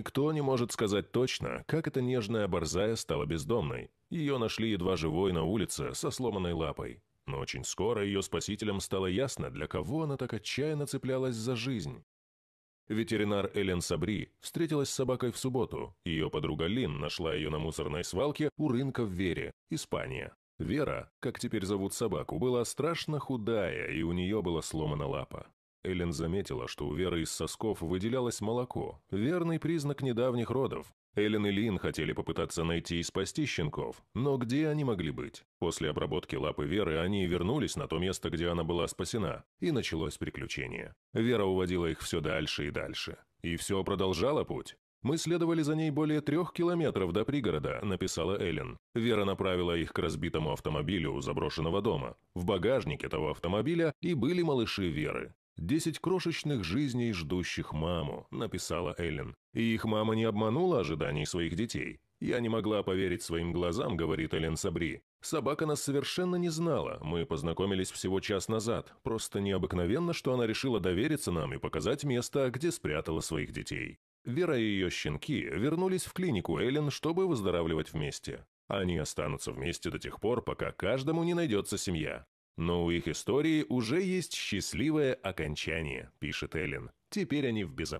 Никто не может сказать точно, как эта нежная борзая стала бездомной. Ее нашли едва живой на улице со сломанной лапой. Но очень скоро ее спасителям стало ясно, для кого она так отчаянно цеплялась за жизнь. Ветеринар Элен Сабри встретилась с собакой в субботу. Ее подруга Лин нашла ее на мусорной свалке у рынка в Вере, Испания. Вера, как теперь зовут собаку, была страшно худая, и у нее была сломана лапа. Эллен заметила, что у Веры из сосков выделялось молоко, верный признак недавних родов. Эллен и Лин хотели попытаться найти и спасти щенков, но где они могли быть? После обработки лапы Веры они вернулись на то место, где она была спасена, и началось приключение. Вера уводила их все дальше и дальше. И все продолжало путь. «Мы следовали за ней более трех километров до пригорода», – написала Эллен. Вера направила их к разбитому автомобилю у заброшенного дома. В багажнике этого автомобиля и были малыши Веры. «Десять крошечных жизней, ждущих маму», — написала Эллен. «И их мама не обманула ожиданий своих детей. Я не могла поверить своим глазам», — говорит Эллен Сабри. «Собака нас совершенно не знала. Мы познакомились всего час назад. Просто необыкновенно, что она решила довериться нам и показать место, где спрятала своих детей». Вера и ее щенки вернулись в клинику Эллен, чтобы выздоравливать вместе. Они останутся вместе до тех пор, пока каждому не найдется семья. Но у их истории уже есть счастливое окончание, пишет Эллен. Теперь они в безопасности.